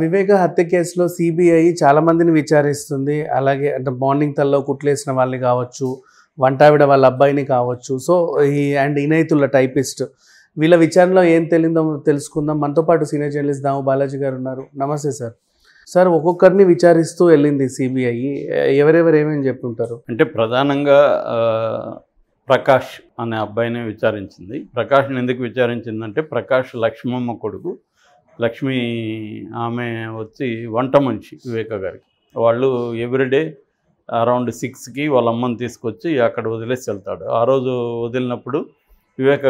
వివేక హత్య కేసులో సిబిఐ చాలా మందిని విచారిస్తుంది అలాగే అంటే మార్నింగ్ తల్లో కుట్లేసిన వాళ్ళని కావచ్చు వంటావిడ వాళ్ళ అబ్బాయిని కావచ్చు సో ఈ అండ్ ఇనైతుల టైపిస్ట్ వీళ్ళ విచారణలో ఏం తెలియదో తెలుసుకుందాం మనతో పాటు సీనియర్ జర్నలిస్ట్ దాము బాలాజీ గారు ఉన్నారు నమస్తే సార్ సార్ ఒక్కొక్కరిని విచారిస్తూ వెళ్ళింది సిబిఐ ఎవరెవరు ఏమేమి చెప్పుంటారు అంటే ప్రధానంగా ప్రకాష్ అనే అబ్బాయిని విచారించింది ప్రకాష్ని ఎందుకు విచారించిందంటే ప్రకాష్ లక్ష్మమ్మ కొడుకు లక్ష్మి ఆమె వచ్చి వంట మనిషి వివేక గారికి వాళ్ళు ఎవ్రీడే అరౌండ్ సిక్స్కి వాళ్ళ అమ్మని తీసుకొచ్చి అక్కడ వదిలేసి వెళ్తాడు ఆ రోజు వదిలినప్పుడు వివేక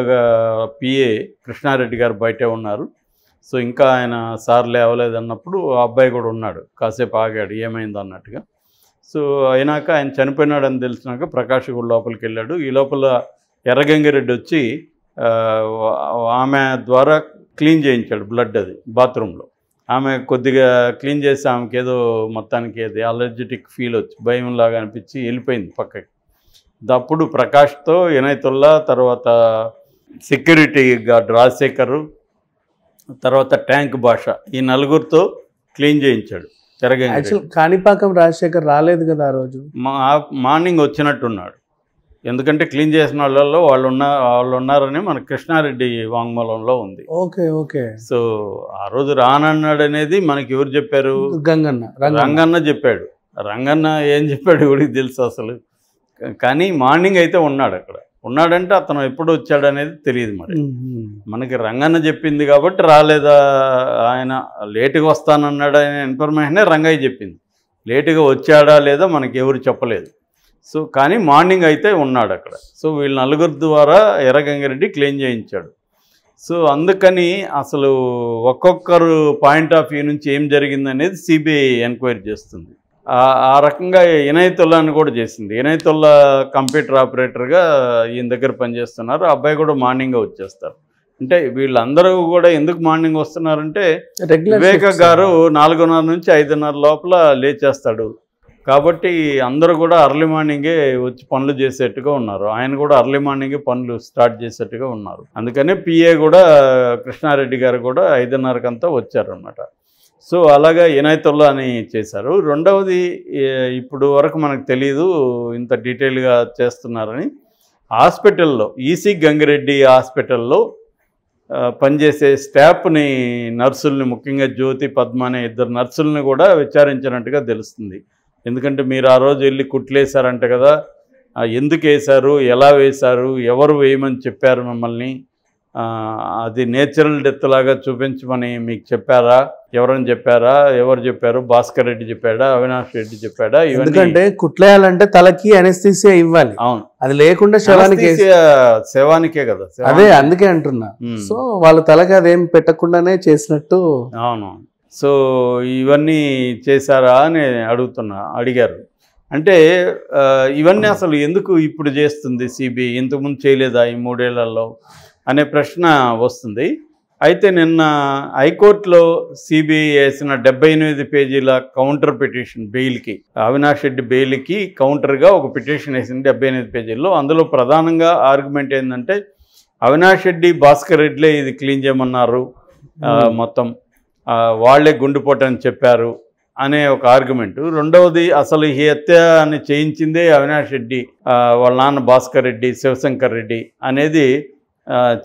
పిఏ కృష్ణారెడ్డి గారు బయటే ఉన్నారు సో ఇంకా ఆయన సార్ లేవలేదన్నప్పుడు అబ్బాయి కూడా ఉన్నాడు కాసేపు ఆగాడు ఏమైంది అన్నట్టుగా సో అయినాక ఆయన చనిపోయినాడని తెలిసినాక ప్రకాష్ కూడా లోపలికి వెళ్ళాడు ఈ లోపల ఎర్రగంగిరెడ్డి వచ్చి ఆమె ద్వారా క్లీన్ చేయించాడు బ్లడ్ అది బాత్రూంలో ఆమె కొద్దిగా క్లీన్ చేసి ఆమెకి ఏదో మొత్తానికి ఏది అలర్జెటిక్ ఫీల్ వచ్చి భయం లాగా అనిపించి వెళ్ళిపోయింది పక్కకి అప్పుడు ప్రకాష్తో వినయతుల్లా తర్వాత సెక్యూరిటీ గార్డ్ రాజశేఖరు తర్వాత ట్యాంక్ భాష ఈ నలుగురితో క్లీన్ చేయించాడు తిరగ కాణిపాకం రాజశేఖర్ రాలేదు కదా ఆ రోజు మా మార్నింగ్ వచ్చినట్టున్నాడు ఎందుకంటే క్లీన్ చేసిన వాళ్ళల్లో వాళ్ళు ఉన్న వాళ్ళు ఉన్నారని మన కృష్ణారెడ్డి వాంగ్మూలంలో ఉంది ఓకే ఓకే సో ఆ రోజు రానన్నాడు అనేది మనకి ఎవరు చెప్పారు గంగన్న రంగన్న చెప్పాడు రంగన్న ఏం చెప్పాడు ఎవరికి తెలుసు అసలు కానీ మార్నింగ్ అయితే ఉన్నాడు అక్కడ ఉన్నాడంటే అతను ఎప్పుడు వచ్చాడు అనేది తెలియదు మరి మనకి రంగన్న చెప్పింది కాబట్టి రాలేదా ఆయన లేటుగా వస్తానన్నాడు అనే ఇన్ఫర్మేషనే రంగయ్య చెప్పింది లేటుగా వచ్చాడా లేదా మనకి ఎవరు చెప్పలేదు సో కానీ మార్నింగ్ అయితే ఉన్నాడు అక్కడ సో వీళ్ళ నలుగురు ద్వారా ఎర్రగంగిరెడ్డి క్లెయిమ్ చేయించాడు సో అందుకని అసలు ఒక్కొక్కరు పాయింట్ ఆఫ్ వ్యూ నుంచి ఏం జరిగిందనేది సిబిఐ ఎంక్వైరీ చేస్తుంది ఆ రకంగా ఇనయతుల్లాని కూడా చేసింది ఇనయతుల్లా కంప్యూటర్ ఆపరేటర్గా ఈయన దగ్గర పనిచేస్తున్నారు అబ్బాయి కూడా మార్నింగ్ వచ్చేస్తారు అంటే వీళ్ళందరూ కూడా ఎందుకు మార్నింగ్ వస్తున్నారంటే వివేక గారు నాలుగున్నర నుంచి ఐదున్నర లోపల లేచేస్తాడు కాబట్టి అందరూ కూడా అర్లీ మార్నింగే వచ్చి పనులు చేసేట్టుగా ఉన్నారు ఆయన కూడా అర్లీ మార్నింగే పనులు స్టార్ట్ చేసేట్టుగా ఉన్నారు అందుకనే పిఏ కూడా కృష్ణారెడ్డి గారు కూడా ఐదున్నరకంతా వచ్చారనమాట సో అలాగా ఇనాయతుల్లా అని చేశారు రెండవది ఇప్పుడు వరకు మనకు తెలియదు ఇంత డీటెయిల్గా చేస్తున్నారని హాస్పిటల్లో ఈసీ e గంగిరెడ్డి హాస్పిటల్లో పనిచేసే స్టాఫ్ని నర్సుల్ని ముఖ్యంగా జ్యోతి పద్మ అనే ఇద్దరు నర్సుల్ని కూడా విచారించినట్టుగా తెలుస్తుంది ఎందుకంటే మీరు ఆ రోజు వెళ్ళి కుట్లేశారంట కదా ఎందుకు వేశారు ఎలా వేశారు ఎవరు వేయమని చెప్పారు మిమ్మల్ని అది నేచురల్ డెత్ లాగా చూపించమని మీకు చెప్పారా ఎవరని చెప్పారా ఎవరు చెప్పారు భాస్కర్ రెడ్డి చెప్పాడా అవినాష్ రెడ్డి చెప్పాడా ఎందుకంటే కుట్లేయాలంటే తలకి అనెస్థిసియా ఇవ్వాలి అవును అది లేకుండా శవానికి శవానికే కదా అదే అందుకే అంటున్నా సో వాళ్ళ తలకి అదేం పెట్టకుండానే చేసినట్టు అవును సో ఇవన్నీ చేశారా అని అడుగుతున్నా అడిగారు అంటే ఇవన్నీ అసలు ఎందుకు ఇప్పుడు చేస్తుంది సిబిఐ ఇంతకుముందు చేయలేదా ఈ మూడేళ్లలో అనే ప్రశ్న వస్తుంది అయితే నిన్న హైకోర్టులో సిబిఐ వేసిన డెబ్బై ఎనిమిది పేజీల కౌంటర్ పిటిషన్ బెయిల్కి అవినాష్ రెడ్డి బెయిల్కి కౌంటర్గా ఒక పిటిషన్ వేసింది డెబ్బై ఎనిమిది పేజీల్లో అందులో ప్రధానంగా ఆర్గ్యుమెంట్ ఏంటంటే అవినాష్ రెడ్డి భాస్కర్ రెడ్డిలే ఇది క్లీన్ చేయమన్నారు మొత్తం వాళ్లే గుండుపోటని చెప్పారు అనే ఒక ఆర్గ్యుమెంట్ రెండవది అసలు ఈ హత్య అని చేయించిందే అవినాష్ రెడ్డి వాళ్ళ నాన్న భాస్కర్ రెడ్డి శివశంకర్ రెడ్డి అనేది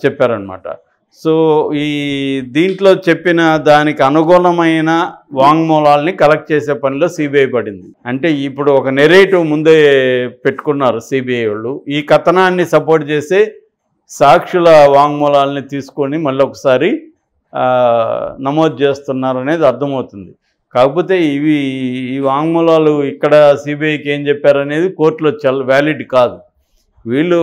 చెప్పారనమాట సో ఈ దీంట్లో చెప్పిన దానికి అనుగుణమైన వాంగ్మూలాల్ని కలెక్ట్ చేసే పనిలో సిబిఐ పడింది అంటే ఇప్పుడు ఒక నెరేటివ్ ముందే పెట్టుకున్నారు సిబిఐ వాళ్ళు ఈ కథనాన్ని సపోర్ట్ చేసే సాక్షుల వాంగ్మూలాల్ని తీసుకొని మళ్ళీ ఒకసారి నమోదు చేస్తున్నారు అనేది అర్థమవుతుంది కాకపోతే ఇవి ఈ వాంగ్మూలాలు ఇక్కడ సిబిఐకి ఏం చెప్పారనేది కోర్టులో చల్ వ్యాలిడ్ కాదు వీళ్ళు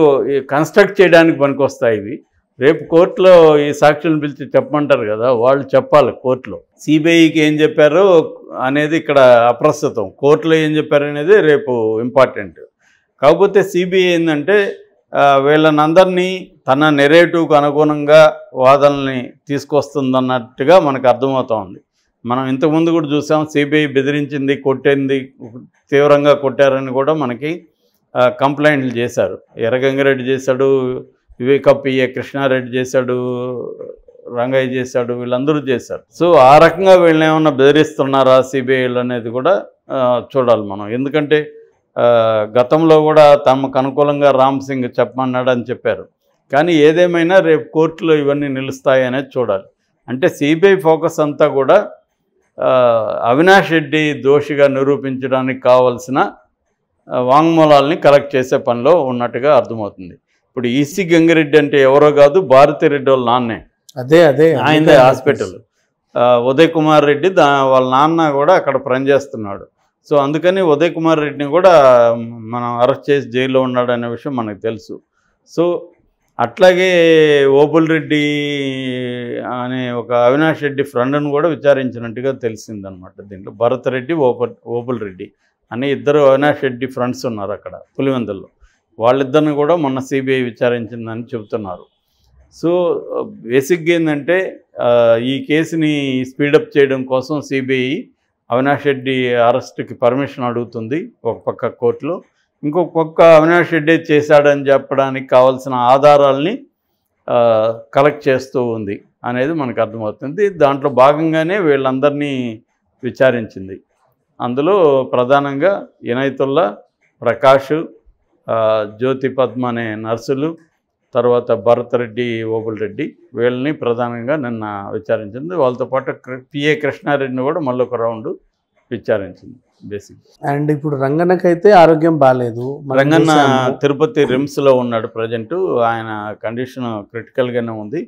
కన్స్ట్రక్ట్ చేయడానికి పనికి ఇవి రేపు కోర్టులో ఈ సాక్షులను పిలిచి చెప్పమంటారు కదా వాళ్ళు చెప్పాలి కోర్టులో సిబిఐకి ఏం చెప్పారో అనేది ఇక్కడ అప్రస్తుతం కోర్టులో ఏం చెప్పారనేది రేపు ఇంపార్టెంట్ కాకపోతే సిబిఐ ఏంటంటే వీళ్ళనందరినీ తన నెరేటివ్కు అనుగుణంగా వాదనల్ని తీసుకొస్తుందన్నట్టుగా మనకు అర్థమవుతోంది మనం ఇంతకుముందు కూడా చూసాం సిబిఐ బెదిరించింది కొట్టింది తీవ్రంగా కొట్టారని కూడా మనకి కంప్లైంట్లు చేశారు ఎర్రగంగిరెడ్డి చేశాడు వివేకప్ ఏ కృష్ణారెడ్డి చేశాడు రంగయ్య చేశాడు వీళ్ళందరూ చేశారు సో ఆ రకంగా వీళ్ళు ఏమన్నా బెదిరిస్తున్నారా సిబిఐలు అనేది కూడా చూడాలి మనం ఎందుకంటే గతంలో కూడా తమకు అనుకూలంగా రామ్ సింగ్ చెప్పమన్నాడు అని చెప్పారు కానీ ఏదేమైనా రేపు కోర్టులో ఇవన్నీ నిలుస్తాయి అనేది చూడాలి అంటే సిబిఐ ఫోకస్ అంతా కూడా అవినాష్ రెడ్డి దోషిగా నిరూపించడానికి కావలసిన వాంగ్మూలాల్ని కలెక్ట్ చేసే పనిలో ఉన్నట్టుగా అర్థమవుతుంది ఇప్పుడు ఈసీ గంగిరెడ్డి అంటే ఎవరో కాదు భారతి రెడ్డి వాళ్ళ నాన్నే అదే అదే ఆయనదే హాస్పిటల్ ఉదయ్ కుమార్ రెడ్డి దా వాళ్ళ నాన్న కూడా అక్కడ పనిచేస్తున్నాడు సో అందుకని ఉదయ్ కుమార్ రెడ్డిని కూడా మనం అరెస్ట్ చేసి జైల్లో ఉన్నాడనే విషయం మనకు తెలుసు సో అట్లాగే ఓబుల్ రెడ్డి అనే ఒక అవినాష్ రెడ్డి ఫ్రెండ్ను కూడా విచారించినట్టుగా తెలిసిందనమాట దీంట్లో భరత్ రెడ్డి ఓపల్ ఓబుల్ రెడ్డి అనే ఇద్దరు అవినాష్ రెడ్డి ఫ్రెండ్స్ ఉన్నారు అక్కడ పులివెందుల్లో వాళ్ళిద్దరిని కూడా మొన్న సిబిఐ విచారించిందని చెబుతున్నారు సో బేసిక్గా ఏంటంటే ఈ కేసుని స్పీడప్ చేయడం కోసం సిబిఐ అవినాష్ రెడ్డి అరెస్ట్కి పర్మిషన్ అడుగుతుంది ఒక పక్క కోర్టులో ఇంకొక పక్క అవినాష్ రెడ్డి చేశాడని చెప్పడానికి కావాల్సిన ఆధారాల్ని కలెక్ట్ చేస్తూ ఉంది అనేది మనకు అర్థమవుతుంది దాంట్లో భాగంగానే వీళ్ళందరినీ విచారించింది అందులో ప్రధానంగా ఇనైతుల్లా ప్రకాష్ జ్యోతి పద్మ అనే నర్సులు తర్వాత భరత్ రెడ్డి ఓబుల్ రెడ్డి వీళ్ళని ప్రధానంగా నిన్న విచారించింది వాళ్ళతో పాటు పిఏ కృష్ణారెడ్డిని కూడా మళ్ళీ ఒక రౌండ్ విచారించింది బేసిక్ అండ్ ఇప్పుడు రంగన్నకైతే ఆరోగ్యం బాగాలేదు రంగన్న తిరుపతి రిమ్స్లో ఉన్నాడు ప్రజెంట్ ఆయన కండిషన్ క్రిటికల్గానే ఉంది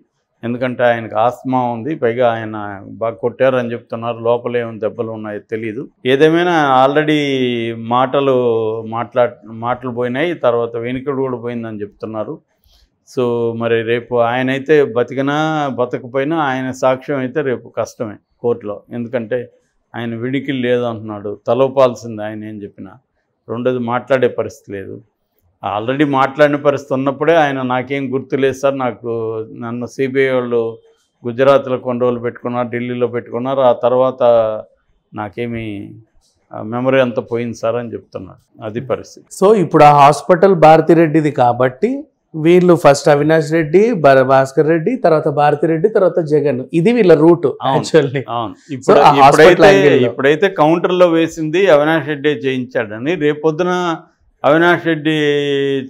ఎందుకంటే ఆయనకు ఆస్మా ఉంది పైగా ఆయన బాగా కొట్టారని చెప్తున్నారు లోపల ఏమి దెబ్బలు ఉన్నాయో తెలియదు ఏదేమైనా ఆల్రెడీ మాటలు మాట్లా మాటలు పోయినాయి తర్వాత వెనుకడు కూడా పోయిందని చెప్తున్నారు సో మరి రేపు ఆయన అయితే బతికినా బతకపోయినా ఆయన సాక్ష్యం అయితే రేపు కష్టమే కోర్టులో ఎందుకంటే ఆయన విడికి లేదంటున్నాడు తలవపాల్సింది ఆయన ఏం చెప్పినా రెండోది మాట్లాడే పరిస్థితి లేదు ఆల్రెడీ మాట్లాడిన పరిస్థితి ఉన్నప్పుడే ఆయన నాకేం గుర్తు లేదు సార్ నాకు నన్ను సిబిఐ వాళ్ళు గుజరాత్లో కొన్ని రోజులు పెట్టుకున్నారు ఢిల్లీలో పెట్టుకున్నారు ఆ తర్వాత నాకేమి మెమరీ అంతా పోయింది సార్ అని చెప్తున్నాడు అది పరిస్థితి సో ఇప్పుడు ఆ హాస్పిటల్ భారతిరెడ్డిది కాబట్టి వీళ్ళు ఫస్ట్ అవినాష్ రెడ్డి భాస్కర్ రెడ్డి తర్వాత భారతిరెడ్డి తర్వాత జగన్ ఇది వీళ్ళ రూట్ ఇప్పుడైతే కౌంటర్ లో వేసింది అవినాష్ రెడ్డి చేయించాడని రేపొద్దున అవినాష్ రెడ్డి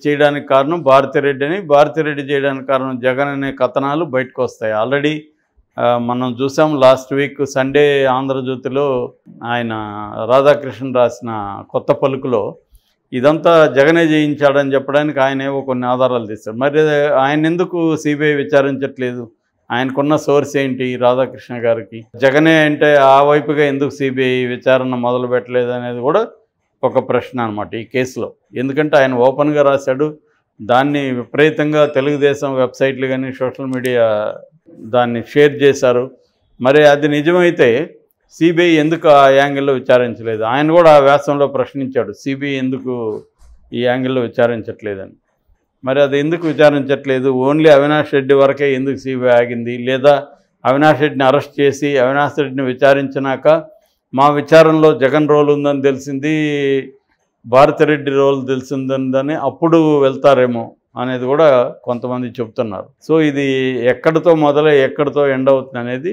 చేయడానికి కారణం భారతిరెడ్డి అని భారతిరెడ్డి చేయడానికి కారణం జగన్ అనే కథనాలు బయటకు వస్తాయి ఆల్రెడీ మనం చూసాం లాస్ట్ వీక్ సండే ఆంధ్రజ్యోతిలో ఆయన రాధాకృష్ణ రాసిన కొత్త పలుకులో ఇదంతా జగనే జయించాడని చెప్పడానికి ఆయన ఏవో కొన్ని ఆధారాలు తెస్తాడు మరి ఆయన ఎందుకు సిబిఐ విచారించట్లేదు ఆయనకున్న సోర్స్ ఏంటి రాధాకృష్ణ గారికి జగనే అంటే ఆ వైపుగా ఎందుకు సిబిఐ విచారణ మొదలు పెట్టలేదు అనేది కూడా ఒక ప్రశ్న అనమాట ఈ కేసులో ఎందుకంటే ఆయన ఓపెన్గా రాశాడు దాన్ని విపరీతంగా తెలుగుదేశం వెబ్సైట్లు కానీ సోషల్ మీడియా దాన్ని షేర్ చేశారు మరి అది నిజమైతే సిబిఐ ఎందుకు ఆ యాంగిల్లో విచారించలేదు ఆయన కూడా ఆ వ్యాసంలో ప్రశ్నించాడు సిబిఐ ఎందుకు ఈ యాంగిల్లో విచారించట్లేదని మరి అది ఎందుకు విచారించట్లేదు ఓన్లీ అవినాష్ రెడ్డి వరకే ఎందుకు సిబిఐ ఆగింది లేదా అవినాష్ రెడ్డిని అరెస్ట్ చేసి అవినాష్ రెడ్డిని విచారించినాక మా విచారంలో జగన్ రోల్ ఉందని తెలిసింది భారతిరెడ్డి రోల్ తెలిసిందని అప్పుడు వెళ్తారేమో అనేది కూడా కొంతమంది చెప్తున్నారు సో ఇది ఎక్కడితో మొదలై ఎక్కడితో ఎండ్ అవుతుంది అనేది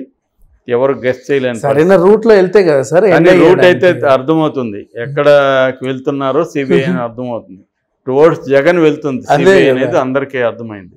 ఎవరు గెస్ట్ చేయలేను సరైన లో వెళ్తే కదా సార్ రూట్ అయితే అర్థమవుతుంది ఎక్కడకి వెళ్తున్నారో సిబిఐ అని అర్థమవుతుంది టువర్డ్స్ జగన్ వెళ్తుంది సిబిఐ అనేది అందరికీ అర్థమైంది